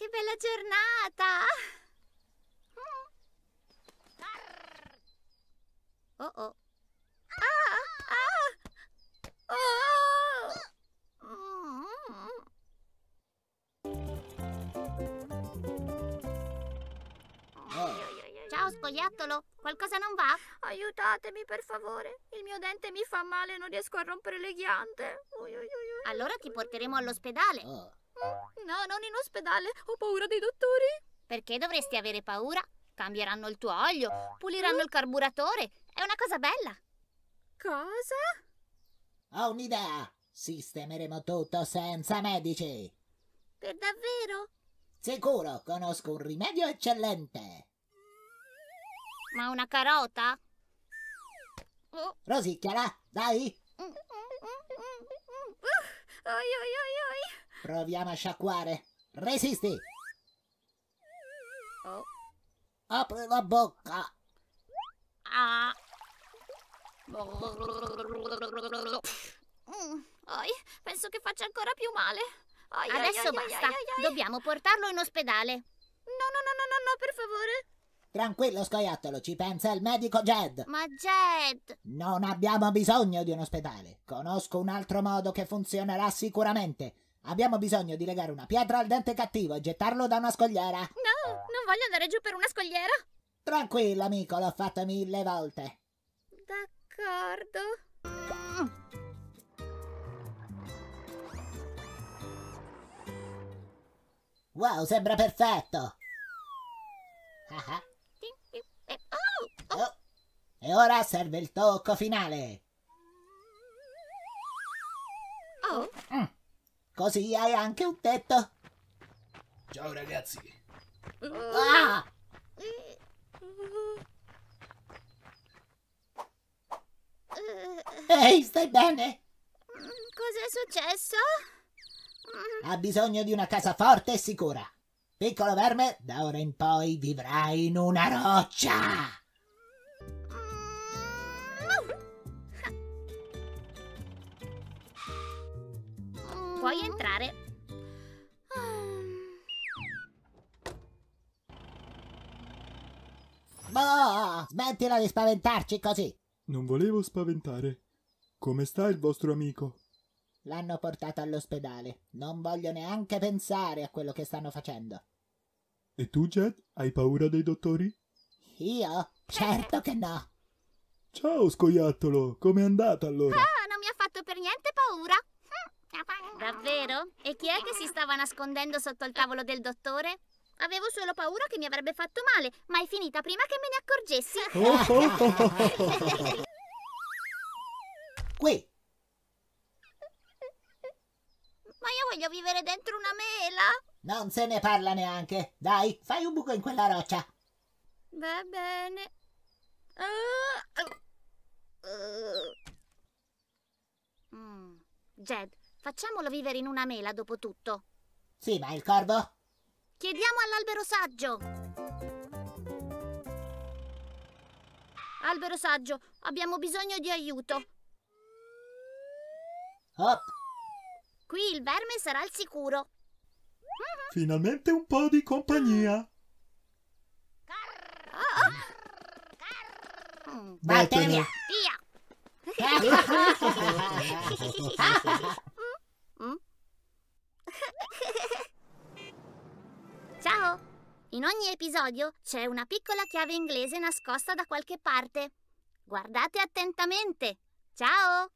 Che bella giornata! Oh oh. Ah, ah. Oh. Ciao scoiattolo, qualcosa non va? Aiutatemi per favore, il mio dente mi fa male e non riesco a rompere le ghiande. Allora ti porteremo all'ospedale. Oh. No, non in ospedale, ho paura dei dottori. Perché dovresti avere paura? Cambieranno il tuo olio, puliranno il carburatore, è una cosa bella. Cosa? Ho un'idea! Sistemeremo tutto senza medici. Per davvero? Sicuro, conosco un rimedio eccellente. Ma una carota? Oh. Rosicchiala, dai! Mm, mm, mm, uh, oi, oi, oi, Proviamo a sciacquare. Resisti! Oh. Apri la bocca! Ah. Mm. penso che faccia ancora più male. Oi, Adesso oi, basta, dobbiamo portarlo in ospedale. No, no, no, no, no, no, per favore. Tranquillo, scoiattolo, ci pensa il medico Jed. Ma Jed! Non abbiamo bisogno di un ospedale. Conosco un altro modo che funzionerà sicuramente. Abbiamo bisogno di legare una pietra al dente cattivo e gettarlo da una scogliera. No, non voglio andare giù per una scogliera. Tranquillo, amico, l'ho fatto mille volte. D'accordo. Wow, sembra perfetto. Oh, e ora serve il tocco finale. Oh. Mm. Così hai anche un tetto. Ciao ragazzi. Ah! Ehi, stai bene? Cos'è successo? Ha bisogno di una casa forte e sicura. Piccolo verme, da ora in poi vivrai in una roccia. puoi mm. entrare. Ehm. Boh, smettila di spaventarci così. Non volevo spaventare. Come sta il vostro amico? L'hanno portato all'ospedale. Non voglio neanche pensare a quello che stanno facendo. E tu, Jed, hai paura dei dottori? Io? Certo che no. Ciao, scoiattolo. Com'è andata allora? Ah, non mi ha fatto per niente paura. Davvero? E chi è che si stava nascondendo sotto il tavolo del dottore? Avevo solo paura che mi avrebbe fatto male, ma è finita prima che me ne accorgessi. Qui. Ma io voglio vivere dentro una mela. Non se ne parla neanche. Dai, fai un buco in quella roccia. Va bene. Uh, uh, Mm. Jed, Facciamolo vivere in una mela, dopo tutto. Sì, ma il corvo? Chiediamo all'albero saggio. Albero saggio, abbiamo bisogno di aiuto. Hop. Qui il verme sarà al sicuro. Finalmente un po' di compagnia. Oh, oh. Via. ogni episodio c'è una piccola chiave inglese nascosta da qualche parte. Guardate attentamente. Ciao!